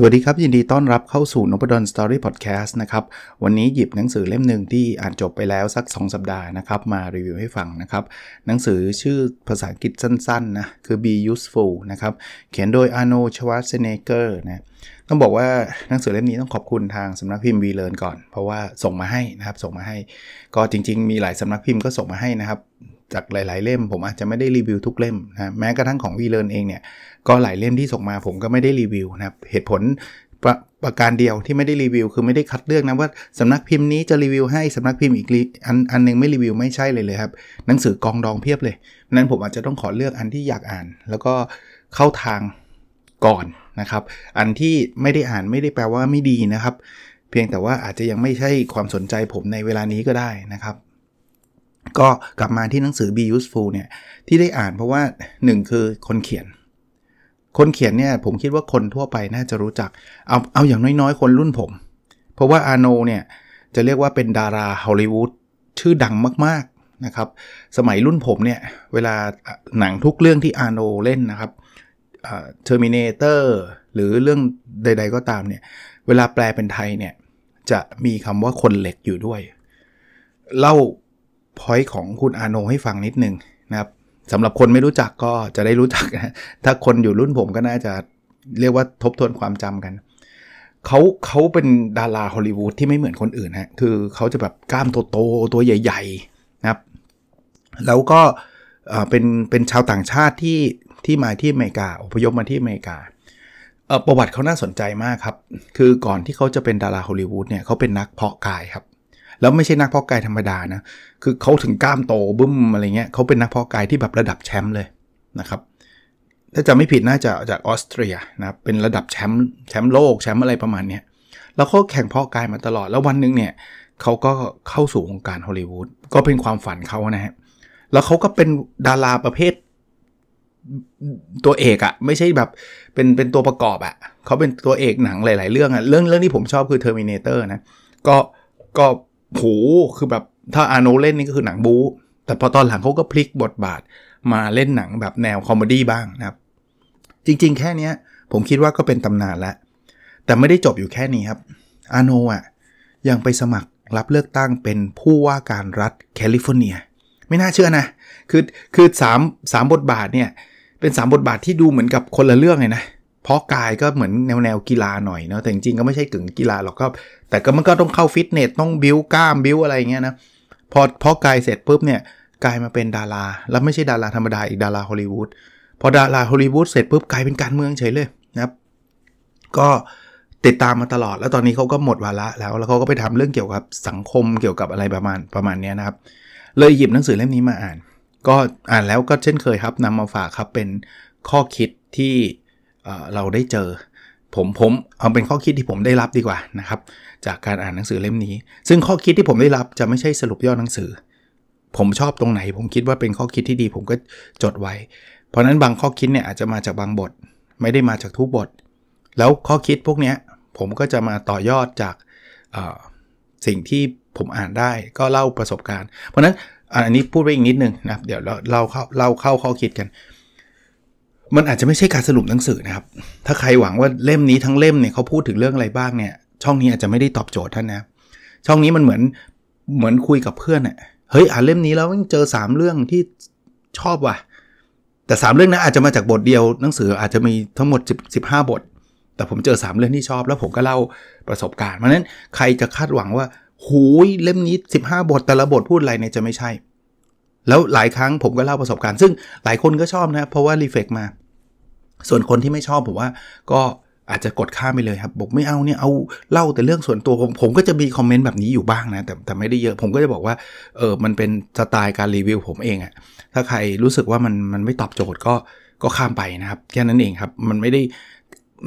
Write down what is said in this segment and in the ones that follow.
สวัสดีครับ ยินดีต้อนรับเข้าสู่นบดอนสตอรี่พอดแคสต์นะครับ วันนี้หยิบหนังสือเล่มหนึ่งที่อ่านจบไปแล้วสัก 2 สัปดาห์นะครับ มารีวิวให้ฟังนะครับหนังสือชื่อภาษาอังกฤษสั้นๆนะคือ be useful นะครับ เขียนโดย a r n o ชว Schwarzenegger นะต้องบอกว่าหนังสือเล่มนี้ต้องขอบคุณทางสำนักพิมพ์วีเลรนก่อนเพราะว่าส่งมาให้นะครับ ส่งมาให้ ก็จริง ๆ มีหลายสำนักพิมพ์ก็ส่งมาให้นะครับจากหลายๆเล่มผมอาจจะไม่ได้รีวิวทุกเล่มนะแม้กระทั่งของวีเลนเองเนี่ยก็หลายเล่มที่ส่งมาผมก็ไม่ได้รีวิวนะครับเหตุผลประประการเดียวที่ไม่ได้รีวิว คือไม่ได้คัดเลือกนะว่าสำนักพิมพ์นี้จะรีวิวให้สำนักพิมพ์อีกอันอันนึงไม่รีวิวไม่ใช่เลยเลยครับหนังสือกองดองเพียบเลยนั้นผมอาจจะต้องขอเลือกอันที่อยากอ่าน แล้วก็เข้าทางก่อนนะครับ อันที่ไม่ได้อ่านไม่ได้แปลว่าไม่ดีนะครับ เพียงแต่ว่าอาจจะยังไม่ใช่ความสนใจผมในเวลานี้ก็ได้นะครับก็กลับมาที่หนังสือ Be Useful เนี่ย ที่ได้อ่านเพราะว่า1คือคนเขียน คนเขียนเนี่ย ผมคิดว่าคนทั่วไปน่าจะรู้จัก เอาเอาอย่างน้อยๆ คนรุ่นผม เพราะว่าอาโนเนี่ย จะเรียกว่าเป็นดาราฮอลลีวูดชื่อดังมากๆนะครับ สมัยรุ่นผมเนี่ย เวลาหนังทุกเรื่องที่อาโนเล่นนะครับเทอร์มินเตอร์หรือเรื่องใดๆ ก็ตามเนี่ยเวลาแปลเป็นไทยเนี่ยจะมีคำว่าคนเหล็กอยู่ด้วยเล่าพอยต์ของคุณอาโนให้ฟังนิดนึงนะครับสำหรับคนไม่รู้จักก็จะได้รู้จักนะถ้าคนอยู่รุ่นผมก็น่าจะเรียกว่าทบทวนความจำกันเขาเขาเป็นดาราฮอลลีวูดที่ไม่เหมือนคนอื่นฮะคือเขาจะแบบกล้ามโตๆตัวใหญ่ๆนะครับแล้วก็เป็นเป็นชาวต่างชาติที่ที่มาที่อเมริกาอพยพมาที่อเมริกาประวัติเขาน่าสนใจมากครับคือก่อนที่เขาจะเป็นดาราฮอลลีวูดเนี่ยเขาเป็นนักเพาะกายครับแล้วไม่ใช่นักเพาะกายธรรมดานะ คือเขาถึงกล้ามโตบึ้มอะไรเงี้ย เขาเป็นนักเพาะกายที่แบบระดับแชมป์เลยนะครับ ถ้าจะไม่ผิดน่าจะจากออสเตรียนะเป็นระดับแชมป์แชมป์โลกแชมป์อะไรประมาณเนี้ย แล้วเขาแข่งเพาะกายมาตลอด แล้ววันหนึ่งเนี่ยเขาก็เข้าสู่วงการฮอลลีวูด ก็เป็นความฝันเขานะฮะ แล้วเขาก็เป็นดาราประเภทตัวเอกอะไม่ใช่แบบเป็นเป็นตัวประกอบอะเขาเป็นตัวเอกหนังหลายๆเรื่องอะเรื่องเรื่องที่ผมชอบคือ Terminator นะ ก็ก็โห คือแบบถ้าอาโนเล่นนี่ก็คือหนังบู๊แต่พอตอนหลังเขาก็พลิกบทบาทมาเล่นหนังแบบแนวคอมเมดี้บ้างนะครับ จริงๆ แค่นี้ผมคิดว่าก็เป็นตำนานแล้ว แต่ไม่ได้จบอยู่แค่นี้ครับ อาโนอ่ะยังไปสมัครรับเลือกตั้งเป็นผู้ว่าการรัฐแคลิฟอร์เนีย ไม่น่าเชื่อนะ คือคือสามสามบทบาทเนี่ยเป็น 3 บทบาทที่ดูเหมือนกับคนละเรื่องเลยนะเพราะกายก็เหมือนแนวแนวกีฬาหน่อยเนาะแต่จริงๆก็ไม่ใช่กึ่งกีฬาหรอกก็ แต่ก็มันก็ต้องเข้าฟิตเนส ต้องบิ้วกล้ามบิ้วอะไรเงี้ยนะ พอพอกายเสร็จปุ๊บเนี่ยกลายมาเป็นดารา แล้วไม่ใช่ดาราธรรมดา อีกดาราฮอลลีวูด พอดาราฮอลลีวูดเสร็จปุ๊บกลายเป็นการเมืองเฉยเลยนะครับ ก็ติดตามมาตลอด แล้วตอนนี้เขาก็หมดวาระแล้ว แล้วเขาก็ไปทำเรื่องเกี่ยวกับสังคมเกี่ยวกับอะไรประมาณประมาณนี้นะครับ เลยหยิบหนังสือเล่มนี้มาอ่าน ก็อ่านแล้วก็เช่นเคยครับ นำมาฝากครับเป็นข้อคิดที่เราได้เจอ ผมผมเอาเป็นข้อคิดที่ผมได้รับดีกว่านะครับจากการอ่านหนังสือเล่มนี้ ซึ่งข้อคิดที่ผมได้รับจะไม่ใช่สรุปย่อหนังสือ ผมชอบตรงไหน ผมคิดว่าเป็นข้อคิดที่ดีผมก็จดไว้ เพราะนั้นบางข้อคิดเนี่ยอาจจะมาจากบางบทไม่ได้มาจากทุกบท แล้วข้อคิดพวกนี้ผมก็จะมาต่อยอดจากสิ่งที่ผมอ่านได้ก็เล่าประสบการณ์ เพราะนั้นอันนี้พูดไปอีกนิดนึงนะเดี๋ยวเราเล่าเข้าเล่าเข้าข้อคิดกันมันอาจจะไม่ใช่การสรุปหนังสือนะครับ ถ้าใครหวังว่าเล่มนี้ทั้งเล่มเนี่ยเขาพูดถึงเรื่องอะไรบ้างเนี่ย ช่องนี้อาจจะไม่ได้ตอบโจทย์ท่านนะ ช่องนี้มันเหมือนเหมือนคุยกับเพื่อนนี่ะเฮ้ยอ่านเล่มนี้แล้วเจอ3เรื่องที่ชอบว่ะ แต่3เรื่องนะอาจจะมาจากบทเดียวหนังสืออาจจะมีทั้งหมด10 15บท แต่ผมเจอ3เรื่องที่ชอบ แล้วผมก็เล่าประสบการณ์ เพราะนั้นใครจะคาดหวังว่าหูยเล่มนี้ 15 บทแต่ละบทพูดอะไรเนี่ยจะไม่ใช่ แล้วหลายครั้งผมก็เล่าประสบการณ์ ซึ่งหลายคนก็ชอบนะ เพราะว่ารีเฟกมาส่วนคนที่ไม่ชอบผมว่าก็อาจจะกดข้ามไปเลยครับบอกไม่เอาเนี่ยเอาเล่าแต่เรื่องส่วนตัวผมผมก็จะมีคอมเมนต์แบบนี้อยู่บ้างนะ แต่แต่ไม่ได้เยอะ ผมก็จะบอกว่า เออมันเป็นสไตล์การรีวิว ผมเองอะถ้าใครรู้สึกว่ามันมันไม่ตอบโจทย์ก็ก็ข้ามไปนะครับแค่นั้นเองครับมันไม่ได้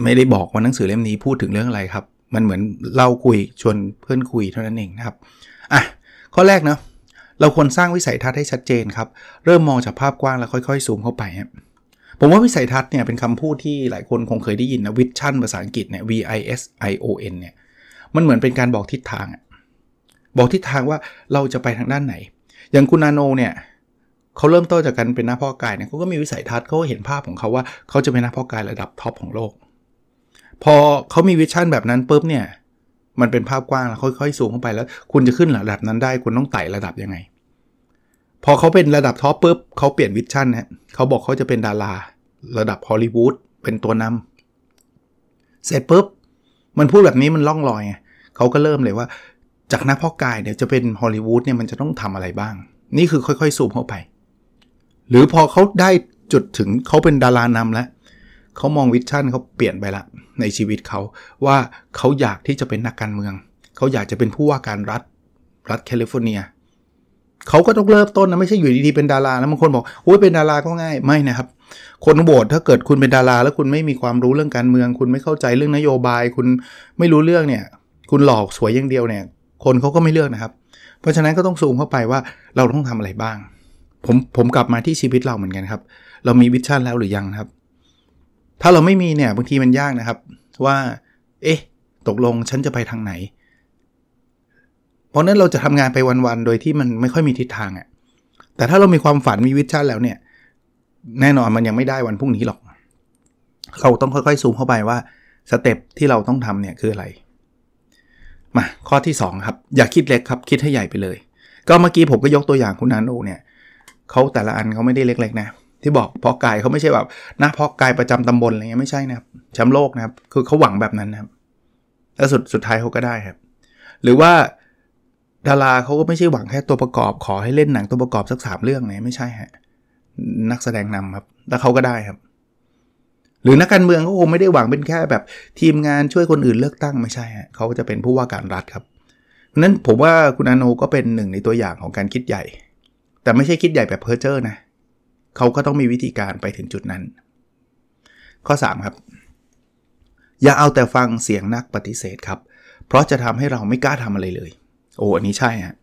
ไม่ได้บอกว่าหนังสือเล่มนี้พูดถึงเรื่องอะไรครับ มันเหมือนเล่าคุยชวนเพื่อนคุยเท่านั้นเองนะครับอ่ะข้อแรกเนาะเราควรสร้างวิสัยทัศน์ให้ชัดเจนครับ เริ่มมองจากภาพกว้างแล้วค่อยๆซูมเข้าไปครับผมว่าวิสัยทัศน์เนี่ยเป็นคำพูดที่หลายคนคงเคยได้ยินนะวิชั่นภาษาอังกฤษเนี่ย V I S I O N เนี่ยมันเหมือนเป็นการบอกทิศทาง บอกทิศทางว่าเราจะไปทางด้านไหนอย่างคุณนาโนเนี่ยเขาเริ่มต้นจากการเป็นนักพ่อกายเนี่ยเขาก็มีวิสัยทัศน์เขาเห็นภาพของเขาว่าเขาจะเป็นนักพ่อกายระดับท็อปของโลก พอเขามีวิชั่นแบบนั้นปุ๊บเนี่ยมันเป็นภาพกว้างแล้วค่อยๆ สูงขึ้นไปแล้ว คุณจะขึ้นระดับนั้นได้ คุณต้องไต่ระดับยังไงพอเขาเป็นระดับท็อปปุ๊บเขาเปลี่ยนวิชั่นฮะเขาบอกเขาจะเป็นดารา ระดับฮอลลีวูดเป็นตัวนำเสร็จปุ๊บมันพูดแบบนี้มันล่องลอยไงเขาก็เริ่มเลยว่าจากนักพ่อกายเนี่ยจะเป็นฮอลลีวูดเนี่ยมันจะต้องทำอะไรบ้าง นี่คือค่อย ๆ สูบเข้าไป หรือพอเขาได้จุดถึงเขาเป็นดารานำแล้วเขามองวิชั่นเขาเปลี่ยนไปละในชีวิตเขาว่าเขาอยากที่จะเป็นนักการเมืองเขาอยากจะเป็นผู้ว่าการรัฐรัฐแคลิฟอร์เนียเขาก็ต้องเริ่มต้นนะไม่ใช่อยู่ดีๆเป็นดาราแล้วบางคนบอกโอ้ยเป็นดาราก็ง่ายไม่นะครับ คนโหวตถ้าเกิดคุณเป็นดารา แล้วคุณไม่มีความรู้เรื่องการเมือง คุณไม่เข้าใจเรื่องนโยบายคุณไม่รู้เรื่องเนี่ย คุณหลอกสวยอย่างเดียวเนี่ย คนเขาก็ไม่เลือกนะครับ เพราะฉะนั้นก็ต้องซูมเข้าไปว่าเราต้องทำอะไรบ้าง ผมผมกลับมาที่ชีวิตเราเหมือนกันครับเรามีวิชั่นแล้วหรือยังครับถ้าเราไม่มีเนี่ยบางทีมันยากนะครับ ว่า เอ๊ะตกลงฉันจะไปทางไหนเพราะนั้นเราจะทำงานไปวัน ๆ โดยที่มันไม่ค่อยมีทิศทางอะ่ะ แต่ถ้าเรามีความฝันมีวิชั่นแล้วเนี่ย แน่นอนมันยังไม่ได้วันพรุ่งนี้หรอกเราต้องค่อยๆซูมเข้าไปว่าสเต็ปที่เราต้องทำเนี่ยคืออะไร มา ข้อที่2ครับ อย่าคิดเล็กครับ คิดให้ใหญ่ไปเลย ก็เมื่อกี้ผมก็ยกตัวอย่างคุณนันโอเนี่ย เขาแต่ละอันเขาไม่ได้เล็กๆ นะ ที่บอกเพาะกายเขาไม่ใช่แบบนะเพาะกายประจำตำบลอะไรเงี้ยไม่ใช่นะครับแชมป์โลกนะครับ คือเขาหวังแบบนั้นนะครับแล้วสุดสุดท้ายเขาก็ได้ครับ หรือว่าดาราเขาก็ไม่ใช่หวังแค่ตัวประกอบขอให้เล่นหนังตัวประกอบสักสามเรื่องนะไม่ใช่ฮะนักแสดงนำครับแล้วเขาก็ได้ครับ หรือนักการเมืองก็คงไม่ได้หวังเป็นแค่แบบทีมงานช่วยคนอื่นเลือกตั้งไม่ใช่ฮะเขาจะเป็นผู้ว่าการรัฐครับนั้นผมว่าคุณอโนก็เป็นหนึ่งในตัวอย่างของการคิดใหญ่ แต่ไม่ใช่คิดใหญ่แบบเพอร์เจอร์นะเขาก็ต้องมีวิธีการไปถึงจุดนั้น ข้อ 3 ครับ อย่าเอาแต่ฟังเสียงนักปฏิเสธครับ เพราะจะทำให้เราไม่กล้าทำอะไรเลยโอ้ อันนี้ใช่ฮะ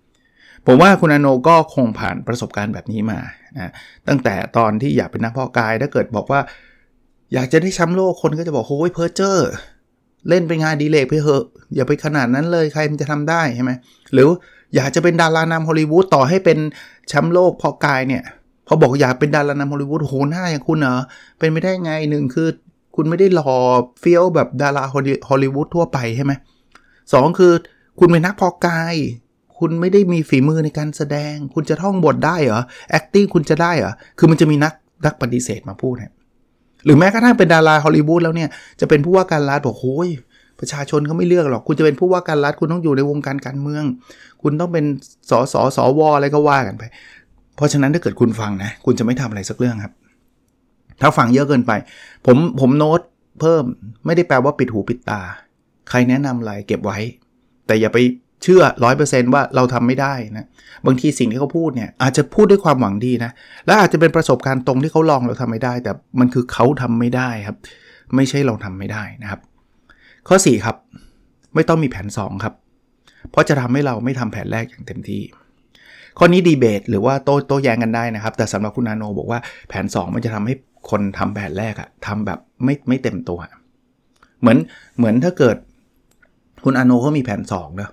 ผมว่าคุณอโนก็คงผ่านประสบการณ์แบบนี้มานะตั้งแต่ตอนที่อยากเป็นนักพ่อกาย ถ้าเกิดบอกว่า อยากจะได้แชมป์โลกคนก็จะบอกโอ้ยเพอร์เจอร์เล่นเป็นงานดีเลกไปเถอะอย่าไปขนาดนั้นเลย ใครมันจะทำได้ใช่ไหมหรืออยากจะเป็นดารานำฮอลลีวูดต่อให้เป็นแชมป์โลกพอกายเนี่ย พอบอกอยากเป็นดารานำฮอลลีวูดโหหน้าอย่างคุณเหรอเป็นไม่ได้ไงหนึ่งคือ คุณไม่ได้หล่อเฟี้ยวแบบดาราฮอลลีวูดทั่วไปใช่ไหมสองคือคุณเป็นนักพอกาย คุณไม่ได้มีฝีมือในการแสดง คุณจะท่องบทได้เหรอ acting คุณจะได้เหรอ คือมันจะมีนักนักปฏิเสธมาพูดนะหรือแม้กระทั่งเป็นดาราฮอลลีวูดแล้วเนี่ย จะเป็นผู้ว่าการรัฐบอกโอ้ยประชาชนเขาไม่เลือกหรอก คุณจะเป็นผู้ว่าการรัฐคุณต้องอยู่ในวงการการเมือง คุณต้องเป็นสสสว อะไรก็ว่ากันไป เพราะฉะนั้นถ้าเกิดคุณฟังนะ คุณจะไม่ทำอะไรสักเรื่องครับ ถ้าฟังเยอะเกินไปผมผมโน้ตเพิ่ม ไม่ได้แปลว่าปิดหูปิดตา ใครแนะนำอะไรเก็บไว้แต่อย่าไปเชื่อร้อยเปอร์เซนต์ว่าเราทำไม่ได้นะ บางทีสิ่งที่เขาพูดเนี่ย อาจจะพูดด้วยความหวังดีนะ และอาจจะเป็นประสบการณ์ตรงที่เขาลองเราทำไม่ได้ แต่มันคือเขาทำไม่ได้ครับ ไม่ใช่เราทำไม่ได้นะครับ ข้อ 4 ครับ ไม่ต้องมีแผน 2 ครับ เพราะจะทำให้เราไม่ทำแผนแรกอย่างเต็มที่ ข้อนี้ดีเบตหรือว่าโต้โต้แย้งกันได้นะครับ แต่สำหรับคุณนาโนบอกว่าแผน 2 มันจะทำให้คนทำแผนแรกอะทำแบบไม่ไม่เต็มตัว เหมือนเหมือนถ้าเกิดคุณอโนเขามีแผน2นะ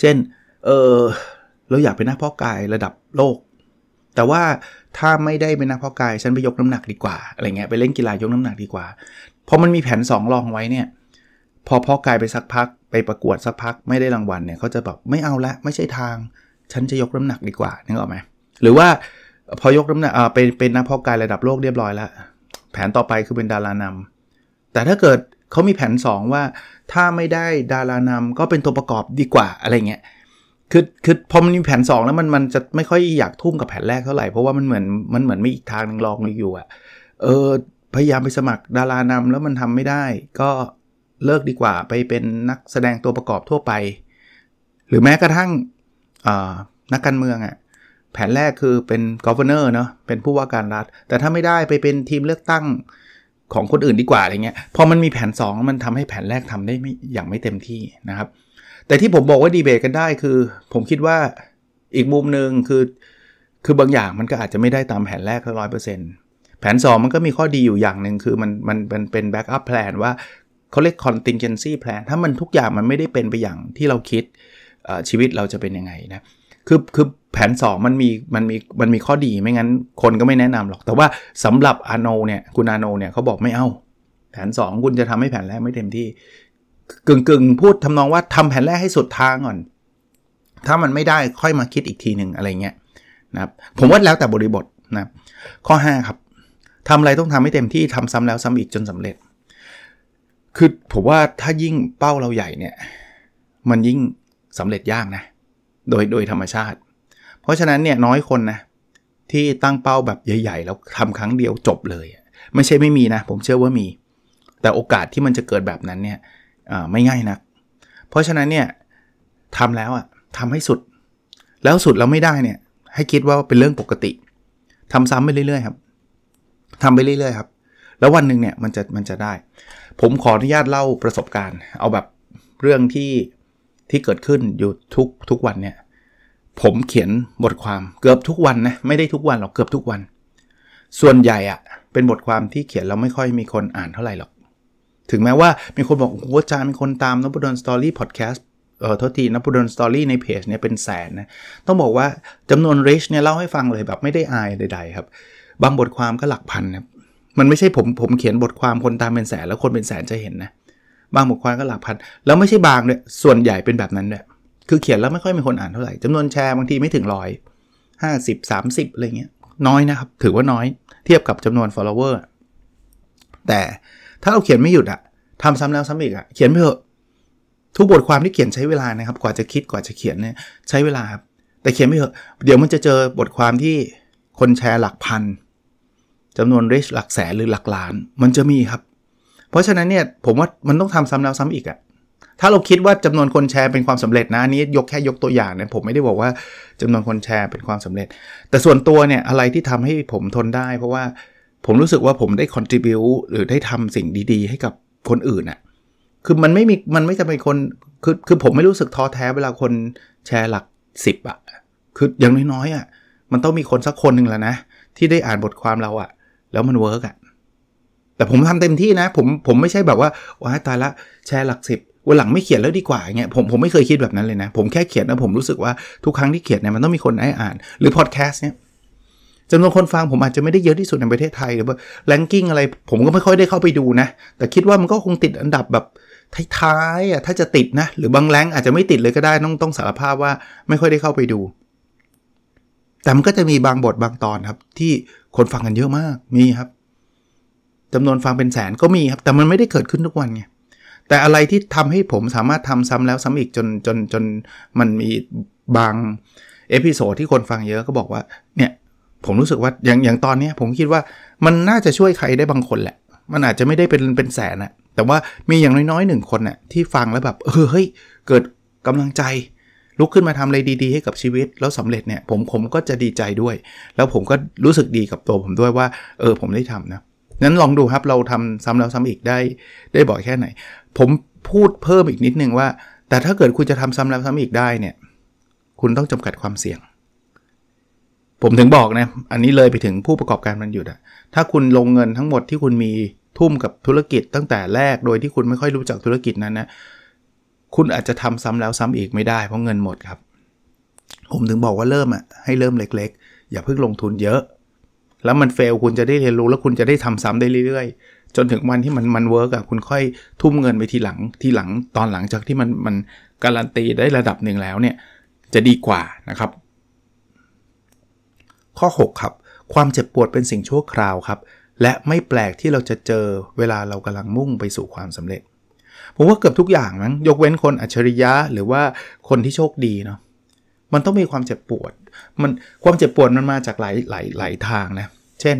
เช่นเออเราอยากเป็นนักเพาะกายระดับโลก แต่ว่าถ้าไม่ได้เป็นนักเพาะกายฉันไปยกน้ำหนักดีกว่า อะไรเงี้ย ไปเล่นกีฬายกน้ำหนักดีกว่าพอมันมีแผน2รองไว้เนี่ย พอเพาะกายไปสักพัก ไปประกวดสักพักไม่ได้รางวัลเนี่ยเขาจะแบบไม่เอาละไม่ใช่ทาง ฉันจะยกน้ำหนักดีกว่านึกออกไหมหรือว่าพอยกน้ำหนักอ่าเป็นเป็นนักเพาะกายระดับโลกเรียบร้อย แล้วแผนต่อไปคือเป็นดารานำ แต่ถ้าเกิดเขามีแผน 2 ว่าถ้าไม่ได้ดารานำก็เป็นตัวประกอบดีกว่าอะไรเงี้ยคือคือพอมันมีแผน 2 แล้วมันมันจะไม่ค่อยอยากทุ่มกับแผนแรกเท่าไหร่ เพราะว่ามันเหมือนมันเหมือนไม่อีกทางนึงลองอยู่อะเออพยายามไปสมัครดารานำ แล้วมันทำไม่ได้ ก็เลิกดีกว่าไปเป็นนักแสดงตัวประกอบทั่วไป หรือแม้กระทั่งนักการเมืองอะ่ะแผนแรกคือเป็นกอ g o v เนอร์เนาะเป็นผู้ว่าการรัฐ แต่ถ้าไม่ได้ไปเป็นทีมเลือกตั้งของคนอื่นดีกว่าอะไรเงี้ยพอมันมีแผน 2 มันทำให้แผนแรกทำได้ไม่อย่างไม่เต็มที่นะครับแต่ที่ผมบอกว่าดีเบตกันได้คือผมคิดว่าอีกมุมหนึ่งคือคือบางอย่างมันก็อาจจะไม่ได้ตามแผนแรกร้อยเปอร์เซ็นต์แผน 2 มันก็มีข้อดีอยู่อย่างหนึ่งคือมันมันมันเป็นแบ็กอัพแพลนว่าเขาเรียกคอนติ n น e n c แ plan ถ้ามันทุกอย่างมันไม่ได้เป็นไปอย่างที่เราคิดชีวิตเราจะเป็นยังไงนะคือคือแผน2มันมีมันมีมันมีข้อดีไม่งั้นคนก็ไม่แนะนำหรอก แต่ว่าสำหรับอาโนเนี่ยคุณอาโนเนี่ยเขาบอกไม่เอาแผน 2 คุณจะทำให้แผนแรกไม่เต็มที่ กึ่งกึ่งพูดทำนองว่าทำแผนแรกให้สุดทางก่อน ถ้ามันไม่ได้ค่อยมาคิดอีกทีหนึ่งอะไรเงี้ยนะครับผมว่าแล้วแต่บริบทนะข้อ 5 ครับทำอะไรต้องทำให้เต็มที่ทำซ้ำแล้วซ้ำอีกจนสำเร็จ คือ ผมว่าถ้ายิ่งเป้าเราใหญ่เนี่ยมันยิ่งสำเร็จยากนะโดยโดยธรรมชาติเพราะฉะนั้นเนี่ยน้อยคนนะ ที่ตั้งเป้าแบบใหญ่ๆ แล้วทำครั้งเดียวจบเลย ไม่ใช่ไม่มีนะ ผมเชื่อว่ามี แต่โอกาสที่มันจะเกิดแบบนั้นเนี่ยไม่ง่ายนะัก เพราะฉะนั้นเนี่ยทำแล้วอะทำให้สุด แล้วสุดแล้วไม่ได้เนี่ย ให้คิดว่าเป็นเรื่องปกติ ทำซ้ำไปเรื่อยๆครับ ทำไปเรื่อยๆครับ แล้ววันหนึ่งเนี่ยมันจะมันจะได้ ผมขออนุญาตเล่าประสบการณ์ เอาแบบเรื่องที่ที่เกิดขึ้นอยู่ทุกทุกวันเนี่ยผมเขียนบทความเกือบทุกวันนะไม่ได้ทุกวันหรอกเกือบทุกวัน ส่วนใหญ่อะเป็นบทความที่เขียน แล้วไม่ค่อยมีคนอ่านเท่าไหร่หรอกถึงแม้ว่ามีคนบอกโอ้อาจารย์มีคนตามนบดนสตอรี่พอดแคสต์เออโทษทีนบดนสตอรี่ในเพจเนี่ยเป็นแสนนะต้องบอกว่าจำนวนเรชเนี่ยเล่าให้ฟังเลยแบบไม่ได้อายใดๆครับ บางบทความก็หลักพันนะมันไม่ใช่ผมผมเขียนบทความคนตามเป็นแสน แล้วคนเป็นแสนจะเห็นนะ บางบทความก็หลักพันแล้วไม่ใช่บางเลยส่วนใหญ่เป็นแบบนั้นนี่ยคือเขียนแล้วไม่ค่อยมีคนอ่านเท่าไหร่จำนวนแชร์บางทีไม่ถึงร้อยห้าสิบสามสิบอะไรเงี้ยน้อยนะครับถือว่าน้อย เทียบกับจำนวน follower แต่ถ้าเราเขียนไม่หยุดอะทำซ้ำแล้วซ้ำอีกอะเขียนไปเถอะทุกบทความที่เขียนใช้เวลานะครับ กว่าจะคิดกว่าจะเขียนเนี่ยใช้เวลาครับแต่เขียนไม่เถอะเดี๋ยวมันจะเจอบทความที่คนแชร์หลักพันจำนวนรชหลักแสนหรือหลักล้านมันจะมีครับเพราะฉะนั้นเนี่ยผมว่ามันต้องทำซ้ำแล้วซ้ำอีกอะถ้าเราคิดว่าจำนวนคนแชร์เป็นความสำเร็จนะนี้ยกแค่ยกตัวอย่างเนี่ยผมไม่ได้บอกว่าจำนวนคนแชร์เป็นความสำเร็จ แต่ส่วนตัวเนี่ยอะไรที่ทำให้ผมทนได้ เพราะว่าผมรู้สึกว่าผมได้คอนทริบิวหรือได้ทำสิ่งดี ๆ ให้กับคนอื่นอะ่ะคือมันไม่มีมันไม่จะเป็นคนคือคือผมไม่รู้สึกท้อแท้เวลาคนแชร์หลักสิบอะคืออย่างน้อยๆอะ่ะ มันต้องมีคนสักคนหนึ่งแล้วนะที่ได้อ่านบทความเราอะ่ะ แล้วมันเวิร์กอ่ะแต่ผมทำเต็มที่นะ ผมผมไม่ใช่แบบว่าว้าตายละแชร์หลักสิบวันหลังไม่เขียนแล้วดีกว่าเงี้ยผมผมไม่เคยคิดแบบนั้นเลยนะ ผมแค่เขียนนะผมรู้สึกว่าทุกครั้งที่เขียนเนี่ยมันต้องมีคนได้อ่าน หรือพอดแคสต์เนี่ยจำนวนคนฟังผมอาจจะไม่ได้เยอะที่สุดในประเทศไทยหรือว่าแลนกิ้งอะไรผมก็ไม่ค่อยได้เข้าไปดูนะ แต่คิดว่ามันก็คงติดอันดับแบบ ท้ายๆอ่ะถ้าจะติดนะ หรือบางแรงอาจจะไม่ติดเลยก็ได้ ต้องต้องสารภาพว่าไม่ค่อยได้เข้าไปดู แต่มันก็จะมีบางบทบางตอนครับ ที่คนฟังกันเยอะมากมีครับจำนวนฟังเป็นแสนก็มีครับ แต่มันไม่ได้เกิดขึ้นทุกวันไงแต่อะไรที่ทำให้ผมสามารถทำซ้ำแล้วซ้ำอีกจนจนจนมันมีบางเอพิโซดที่คนฟังเยอะก็บอกว่าเนี่ยผมรู้สึกว่าอย่างอย่างตอนนี้ผมคิดว่ามันน่าจะช่วยใครได้บางคนแหละ มันอาจจะไม่ได้เป็นเป็นแสนอะแต่ว่ามีอย่างน้อยๆหนึ่งคนน่ะที่ฟังแล้วแบบ เออเฮ้ยเกิดกำลังใจ ลุกขึ้นมาทำอะไรดี ๆให้กับชีวิตแล้วสำเร็จเนี่ย ผมผมก็จะดีใจด้วย แล้วผมก็รู้สึกดีกับตัวผมด้วยว่าเออผมได้ทำนะนั้นลองดูครับเราทำซ้ำแล้วซ้ำอีกได้ ได้บ่อยแค่ไหน ผมพูดเพิ่มอีกนิดนึงว่า แต่ถ้าเกิดคุณจะทำซ้ำแล้วซ้ำอีกได้เนี่ย คุณต้องจำกัดความเสี่ยง ผมถึงบอกนะอันนี้เลยไปถึงผู้ประกอบการมันหยุดอะถ้าคุณลงเงินทั้งหมดที่คุณมีทุ่มกับธุรกิจตั้งแต่แรกโดยที่คุณไม่ค่อยรู้จักธุรกิจนั้นนะคุณอาจจะทำซ้ำแล้วซ้ำอีกไม่ได้ เพราะเงินหมดครับ ผมถึงบอกว่าเริ่มอะให้เริ่มเล็กๆ อย่าเพิ่งลงทุนเยอะแล้วมันเฟลคุณจะได้เรียนรู้แล้วคุณจะได้ทำซ้ำได้เรื่อยๆ จนถึงวันที่มันมันเวิร์กอะคุณค่อยทุ่มเงินไปทีหลังทีหลัง ตอนหลังจากที่มันมันการันตีได้ระดับหนึ่งแล้วเนี่ยจะดีกว่านะครับ ข้อ 6 ครับ ความเจ็บปวดเป็นสิ่งชั่วคราวครับ และไม่แปลกที่เราจะเจอเวลาเรากำลังมุ่งไปสู่ความสำเร็จผมว่าเกือบทุกอย่างนั้งยกเว้นคนอัจฉริยะหรือว่าคนที่โชคดีเนาะมันต้องมีความเจ็บปวดมันความเจ็บปวดมันมาจากหลายหลายหลายทางนะ เช่น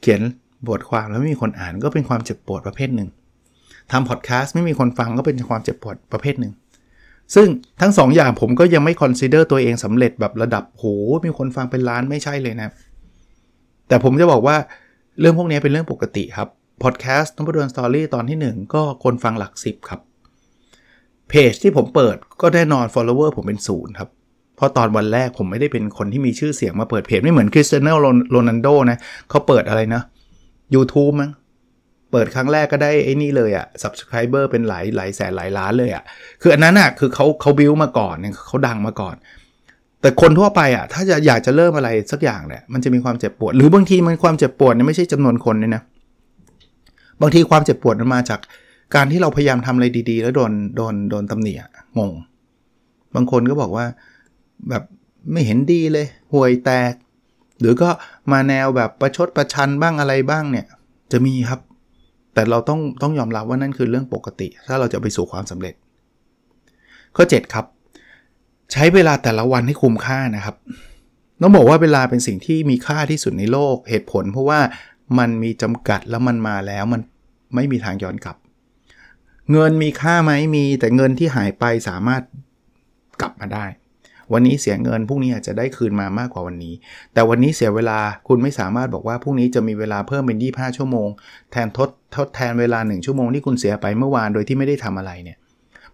เขียนบทความแล้วไม่มีคนอ่านก็เป็นความเจ็บปวดประเภทหนึ่งทำพอดแคสต์ไม่มีคนฟังก็เป็นความเจ็บปวดประเภทหนึ่ง ซึ่งทั้ง2ออย่างผมก็ยังไม่คอนซีเดอร์ตัวเองสำเร็จแบบระดับโหมีคนฟังเป็นล้านไม่ใช่เลยนะ แต่ผมจะบอกว่าเรื่องพวกนี้เป็นเรื่องปกติครับพอดแคสต์นพดลสตอรี่ตอนที่ 1 ก็คนฟังหลัก10ครับเพจที่ผมเปิดก็แน่นอน follower ผมเป็นศูนย์ครับราะตอนวันแรกผมไม่ได้เป็นคนที่มีชื่อเสียงมาเปิด เพจไม่เหมือนคริสเตียโนโรนันโดนะเขาเปิดอะไรนะ u t u b e มั้งเปิดครั้งแรกก็ได้ ไอ้นี่เลยอะ subscriber เป็นหลายหลายแสนหลายล้านเลยอะคืออันนั้นอะคือเขาเขาบิวมาก่อนเนี่ยเขาดังมาก่อน แต่คนทั่วไปอะถ้าจะอยากจะเริ่มอะไรสักอย่างเนี่ยมันจะมีความเจ็บปวด หรือบางทีมันความเจ็บปวดเนี่ยไม่ใช่จำนวนคนเนี่ยนะบางทีความเจ็บปวดมันมาจากการที่เราพยายามทำอะไรดี ๆแล้วโดนโดนโดนตำหนิงงบางคนก็บอกว่าแบบไม่เห็นดีเลย ห่วยแตก หรือก็มาแนวแบบประชดประชันบ้างอะไรบ้างเนี่ยจะมีครับแต่เราต้องต้องยอมรับว่านั่นคือเรื่องปกติ ถ้าเราจะไปสู่ความสำเร็จ ข้อ 7 ครับ ใช้เวลาแต่ละวันให้คุ้มค่านะครับต้องบอกว่าเวลาเป็นสิ่งที่มีค่าที่สุดในโลกเหตุผล เพราะว่ามันมีจำกัดแล้วมันมาแล้วมันไม่มีทางย้อนกลับ เงินมีค่าไหมมี แต่เงินที่หายไปสามารถกลับมาได้วันนี้เสียเงิน พรุ่งนี้อาจจะได้คืนมามากกว่าวันนี้ แต่วันนี้เสียเวลา คุณไม่สามารถบอกว่าพรุ่งนี้จะมีเวลาเพิ่มเป็น25ชั่วโมงแทนทดทดแทนเวลา1ชั่วโมง ที่คุณเสียไปเมื่อวานโดยที่ไม่ได้ทำอะไรเนี่ย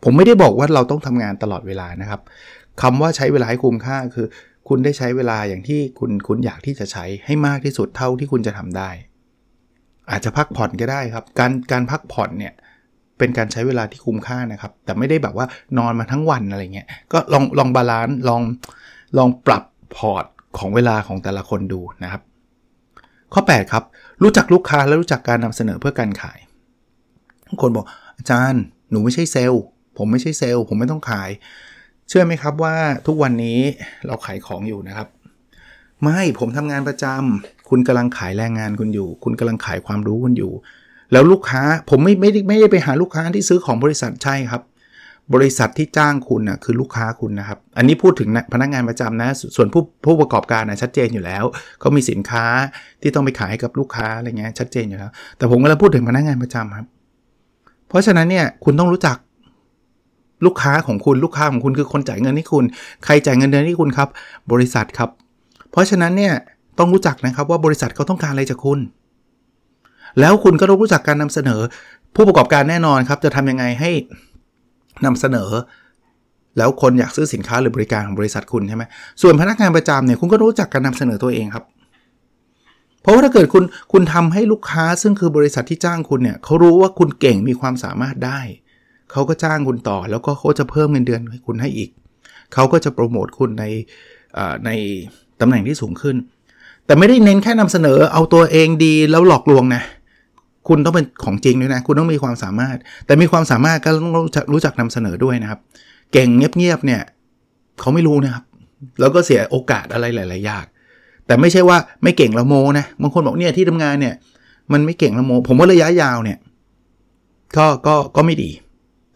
ผมไม่ได้บอกว่าเราต้องทำงานตลอดเวลานะครับคำว่าใช้เวลาให้คุ้มค่าคือ คุณได้ใช้เวลาอย่างที่คุณคุณอยากที่จะใช้ให้มากที่สุดเท่าที่คุณจะทำได้ อาจจะพักผ่อนก็ได้ครับ การการพักผ่อนเนี่ยเป็นการใช้เวลาที่คุ้มค่านะครับ แต่ไม่ได้แบบว่านอนมาทั้งวันอะไรเงี้ยก็ลองลองบาลานซ์ลองลองปรับพอร์ตของเวลาของแต่ละคนดูนะครับ ข้อ8ครับรู้จักลูกค้าและรู้จักการนำเสนอเพื่อการขายทุกคนบอกอาจารย์ หนูไม่ใช่เซลล์ ผมไม่ใช่เซลล์ผมไม่ต้องขาย เชื่อไหมครับว่าทุกวันนี้เราขายของอยู่นะครับ ไม่ ผมทำงานประจำ คุณกำลังขายแรงงานคุณอยู่ คุณกำลังขายความรู้คุณอยู่แล้วลูกค้าผมไม่ไม่ได้ไม่ได้ไปหาลูกค้าที่ซื้อของบริษัทใช่ครับ บริษัทที่จ้างคุณนะ่ะคือลูกค้าคุณนะครับ อันนี้พูดถึงพนักงงานประจำนะ ส่วนผู้ผู้ประกอบการนะชัดเจนอยู่แล้วเขามีสินค้าที่ต้องไปขายให้กับลูกค้าอะไรเงี้ยชัดเจนอยู่แล้วแต่ผมกำลังพูดถึงพนักงงานประจำครับ เพราะฉะนั้นเนี่ยคุณต้องรู้จัก ลูกค้าของคุณลูกค้าของคุณคือคนจ่ายเงินให้คุณ ใครจ่ายเงินเดือนให้คุณครับ บริษัทครับ เพราะฉะนั้นเนี่ยต้องรู้จักนะครับว่าบริษัทเขาต้องการอะไรจากคุณแล้วคุณก็ต้องรู้จักการนำเสนอ ผู้ประกอบการแน่นอนครับ จะทำยังไงให้นำเสนอ แล้วคนอยากซื้อสินค้าหรือบริการของบริษัทคุณใช่ไหมส่วนพนักงานประจำเนี่ยคุณก็รู้จักการนำเสนอตัวเองครับ เพราะว่าถ้าเกิดคุณคุณทำให้ลูกค้าซึ่งคือบริษัทที่จ้างคุณเนี่ยเขารู้ว่าคุณเก่งมีความสามารถได้ เขาก็จ้างคุณต่อแล้วก็เขาจะเพิ่มเงินเดือนให้คุณให้อีกเขาก็จะโปรโมทคุณในในตำแหน่งที่สูงขึ้น แต่ไม่ได้เน้นแค่นำเสนอเอาตัวเองดี แล้วหลอกลวงนะคุณต้องเป็นของจริงด้วยนะ คุณต้องมีความสามารถ แต่มีความสามารถก็ต้องรู้จักนำเสนอด้วยนะครับ เก่งเงียบๆเนี่ยเขาไม่รู้นะครับ แล้วก็เสียโอกาสอะไรหลายๆอย่าง แต่ไม่ใช่ว่าไม่เก่งละโมนะ บางคนบอกเนี่ยที่ทำงานเนี่ย มันไม่เก่งละโม ผมว่าระยะยาวเนี่ยก็ก็ก็ไม่ดี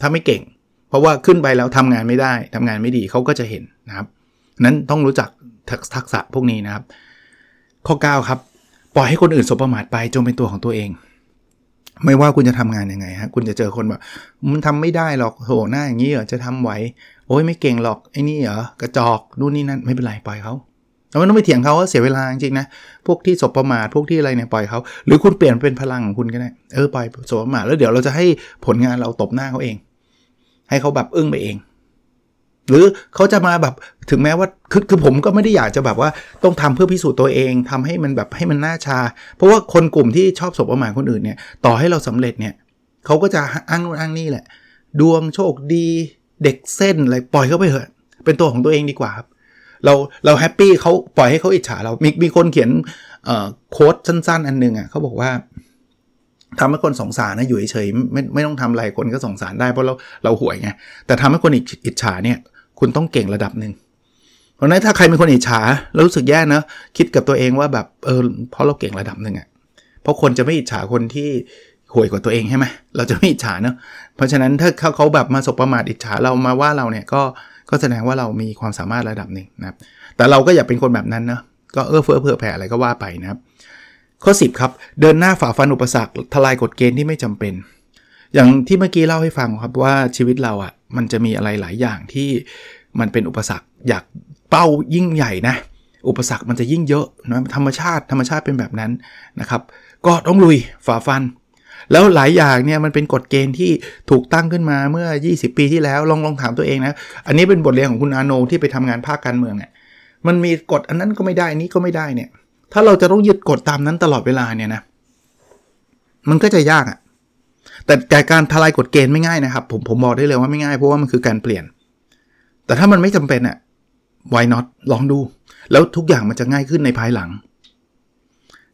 ถ้าไม่เก่ง เพราะว่าขึ้นไปแล้วทำงานไม่ได้ ทำงานไม่ดีเขาก็จะเห็นนะครับ นั้นต้องรู้จักทักษะพวกนี้นะครับ ข้อ9ครับ ปล่อยให้คนอื่นสบประมาทไปจงเป็นตัวของตัวเองไม่ว่าคุณจะทำงานยังไงฮะ คุณจะเจอคนแบบมันทำไม่ได้หรอกโหหน้าอย่างนี้เหรอจะทำไหวโอ้ยไม่เก่งหรอก ไอ้นี่เหรอกระจอกนู่นนี่ นั่น ไม่เป็นไร ปล่อยเขาเราไม่ต้องไปเถียงเขาเสียเวลาจริงๆนะพวกที่สบประมาทพวกที่อะไรเนี่ยปล่อยเขาหรือคุณเปลี่ยนเป็นพลังของคุณก็ได้เออปล่อยสบประมาทแล้วเดี๋ยวเราจะให้ผลงานเราตบหน้าเขาเอง ให้เขาแบบอึ้งไปเองหรือเขาจะมาแบบถึงแม้ว่าคือคือผมก็ไม่ได้อยากจะแบบว่าต้องทำเพื่อพิสูจน์ตัวเอง ทำให้มันแบบให้มันน่าชา เพราะว่าคนกลุ่มที่ชอบสบประมาทคนอื่นเนี่ยต่อให้เราสำเร็จเนี่ยเขาก็จะอ้างนู่นอ้างนี่แหละ ดวงโชคดีเด็กเส้นอะไรปล่อยเขาไปเถอะ เป็นตัวของตัวเองดีกว่าครับ เราเราแฮปปี้เขาปล่อยให้เขาอิจฉาเรามีมีคนเขียนโค้ดสั้นๆ อันนึงอ่ะเขาบอกว่าทำให้คนสงสารนะอยู่เฉยๆไม่ไม่ต้องทำอะไรคนก็สงสารได้เพราะเราเราห่วยไงแต่ทำให้คนอิจฉาเนี่ยคุณต้องเก่งระดับหนึ่งเพราะนั้นถ้าใครเป็นคนอิจฉาแล้วรู้สึกแย่นะคิดกับตัวเองว่าแบบเออเพราะเราเก่งระดับหนึ่งอะ่ะเพราะคนจะไม่อิจฉาคนที่ห่วยกว่าตัวเองใช่ไหมเราจะไม่อิจฉาเนะเพราะฉะนั้นถ้าเขาเขาแบบมาสบประมาทอิจฉาเรามาว่าเราเนี่ยก็ก็แสดงว่าเรามีความสามารถระดับหนึ่งนะแต่เราก็อย่าเป็นคนแบบนั้นเนะก็เออเฟื้อเผื่อแผ่อะไรก็ว่าไปนะครับ ข้อ10ครับเดินหน้าฝ่าฟันอุปสรรคทลายกฎเกณฑ์ที่ไม่จำเป็น อย่างที่เมื่อกี้เล่าให้ฟังครับว่าชีวิตเราอะมันจะมีอะไรหลายอย่างที่มันเป็นอุปสรรคอยากเป้ายิ่งใหญ่นะ อุปสรรคมันจะยิ่งเยอะนะธรรมชาติธรรมชาติเป็นแบบนั้นนะครับ ก็ต้องลุยฝ่าฟัน แล้วหลายอย่างเนี่ยมันเป็นกฎเกณฑ์ที่ถูกตั้งขึ้นมาเมื่อ 20 ปีที่แล้วลองลองถามตัวเองนะอันนี้เป็นบทเรียนของคุณอาโนที่ไปทำงานภาคการเมืองเนี่ยมันมีกฎอันนั้นก็ไม่ได้อันนี้ก็ไม่ได้เนี่ยถ้าเราจะต้องยึดกฎตามนั้นตลอดเวลาเนี่ยนะมันก็จะยากอะ่ะแต่แต่การทลายกฎเกณฑ์ไม่ง่ายนะครับ ผมผมบอกได้เลยว่าไม่ง่ายเพราะว่ามันคือการเปลี่ยน แต่ถ้ามันไม่จำเป็นอะ why not ลองดู แล้วทุกอย่างมันจะง่ายขึ้นในภายหลัง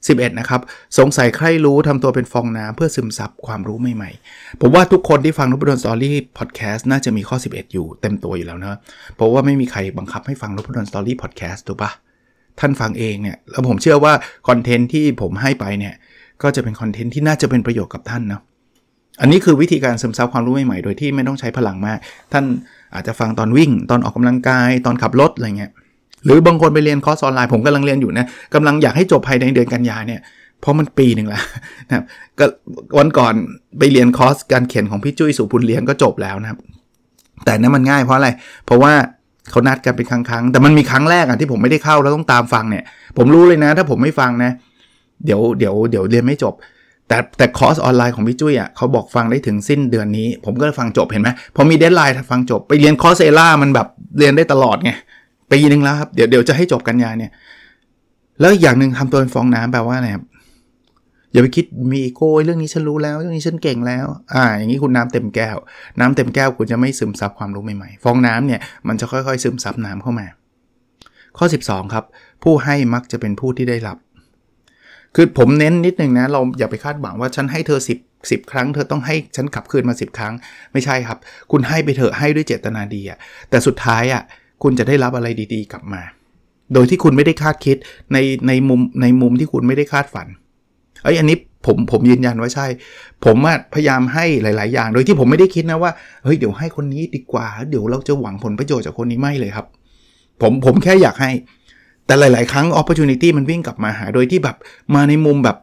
11 นะครับ สงสัยใครรู้ทำตัวเป็นฟองน้ำเพื่อซึมซับความรู้ใหม่ๆผมว่าทุกคนที่ฟังนบดลสตอรี่พอดแคสต์น่าจะมีข้อ 11 อยู่เต็มตัวอยู่แล้วเนะ เพราะว่าไม่มีใครบังคับให้ฟังนบดลสตอรี่พอดแคสต์ถูกปะท่านฟังเองเนี่ยแล้วผมเชื่อว่าคอนเทนต์ที่ผมให้ไปเนี่ยก็จะเป็นคอนเทนต์ที่น่าจะเป็นประโยชน์กับท่านนะอันนี้คือวิธีการซึมซับความรู้ใหม่ๆ โดยที่ไม่ต้องใช้พลังมาก ท่านอาจจะฟังตอนวิ่ง ตอนออกกำลังกาย ตอนขับรถอะไรเงี้ยหรือบางคนไปเรียนคอร์สออนไลน์ ผมกำลังเรียนอยู่นะกำลังอยากให้จบภายในเดือนกันยาเนี่ยเพราะมันปีหนึ่งแล้วนะครับก็วันก่อนไปเรียนคอร์ส การเขียนของพี่จุ้ยสุพุนเลี้ยงก็จบแล้วนะครับ แต่นั้นมันง่ายเพราะอะไร เพราะว่าเขานัดกันเป็นครั้งๆแต่มันมีครั้งแรกอ่ะที่ผมไม่ได้เข้าแล้วต้องตามฟังเนี่ยผมรู้เลยนะ ถ้าผมไม่ฟังนะ เดี๋ยวเดี๋ยวเดี๋ยวเรียนไม่จบแต่แต่คอร์สออนไลน์ของพี่จุ้ยอ่ะเขาบอกฟังได้ถึงสิ้นเดือนนี้ ผมก็ฟังจบเห็นไหม พอมีเดทไลน์ฟังจบไปเรียนคอร์สเอล่ามันแบบเรียนได้ตลอดไง ปีนึงแล้วครับ เดี๋ยวเดี๋ยวจะให้จบกันยาเนี่ย แล้วอย่างหนึ่งทำตัวเป็นฟองน้ำแปลว่าอะไรครับ อย่าไปคิดมีอีโก้เรื่องนี้ฉันรู้แล้ว เรื่องนี้ฉันเก่งแล้ว อ่าอย่างนี้คุณน้ำเต็มแก้วน้ำเต็มแก้วคุณจะไม่ซึมซับความรู้ใหม่ๆฟองน้ำเนี่ยมันจะค่อยๆซึมซับน้ำเข้ามา ข้อ12ครับ ผู้ให้มักจะเป็นผู้ที่ได้รับคือผมเน้นนิดนึงนะ เราอย่าไปคาดหวังว่าฉันให้เธอ 10 10 ครั้งเธอต้องให้ฉันขับคืนมา 10 ครั้งไม่ใช่ครับ คุณให้ไปเถอะให้ด้วยเจตนาดีอะแต่สุดท้ายอะคุณจะได้รับอะไรดี ๆ กลับมา โดยที่คุณไม่ได้คาดคิดในในมุมในมุมที่คุณไม่ได้คาดฝันไอ้อันนี้ผมผมยืนยันว่าใช่ ผมพยายามให้หลายๆอย่าง โดยที่ผมไม่ได้คิดนะว่าเฮ้ยเดี๋ยวให้คนนี้ดีกว่า เดี๋ยวเราจะหวังผลประโยชน์จากคนนี้ไม่เลยครับ ผมผมแค่อยากให้แต่หลายๆ ครั้งโอกาสมันวิ่งกลับมาหาโดยที่แบบมาในมุมแบบ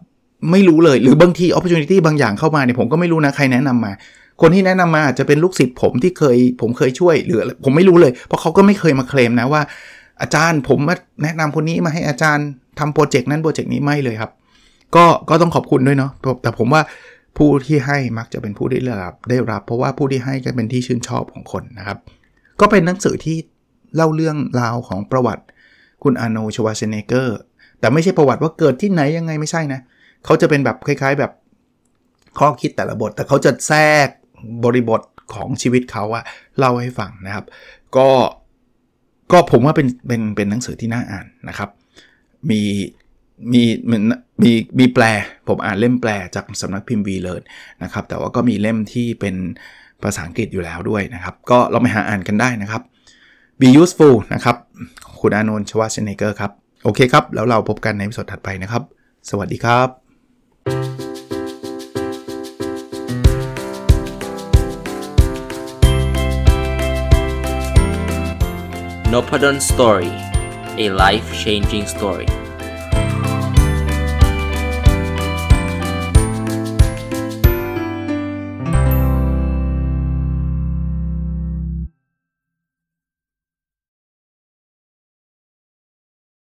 ไม่รู้เลย หรือบางทีโอกาสบางอย่างเข้ามาเนี่ยผมก็ไม่รู้นะใครแนะนำมา คนที่แนะนำมา อาจจะเป็นลูกศิษย์ผมที่เคย ผมเคยช่วยหรือ ผมไม่รู้เลยเพราะเขาก็ไม่เคยมาเคลมนะว่า อาจารย์ผมแนะนำคนนี้มาให้อาจารย์ทำโปรเจกต์นั้นโปรเจกต์นี้ไม่เลยครับ ก็ก็ต้องขอบคุณด้วยเนาะแต่ผมว่าผู้ที่ให้มักจะเป็นผู้ได้รับได้รับ เพราะว่าผู้ที่ให้ก็เป็นที่ชื่นชอบของคนนะครับ ก็เป็นหนังสือที่เล่าเรื่องราวของประวัติคุณอานูชวาเซเนเกอร์ แต่ไม่ใช่ประวัติว่าเกิดที่ไหนยังไงไม่ใช่นะ เขาจะเป็นแบบคล้าย ๆ แบบข้อคิดแต่ละบท แต่เขาจะแทรกบริบทของชีวิตเขาอะเล่าให้ฟังนะครับ ก็ก็ผมว่าเป็นเป็นเป็นหนังสือที่น่าอ่านนะครับ มีมีมันมีมีแปล ผมอ่านเล่มแปลจากสำนักพิมพ์วีเลิร์นนะครับแต่ว่าก็มีเล่มที่เป็นภาษาอังกฤษอยู่แล้วด้วยนะครับ ก็เราไปหาอ่านกันได้นะครับ be useful นะครับคุณอานนท์ชวาชเนเกอร์ครับ โอเคครับ แล้วเราพบกันในวิดีโอถัดไปนะครับ สวัสดีครับ n o p a d o n Story a life changing story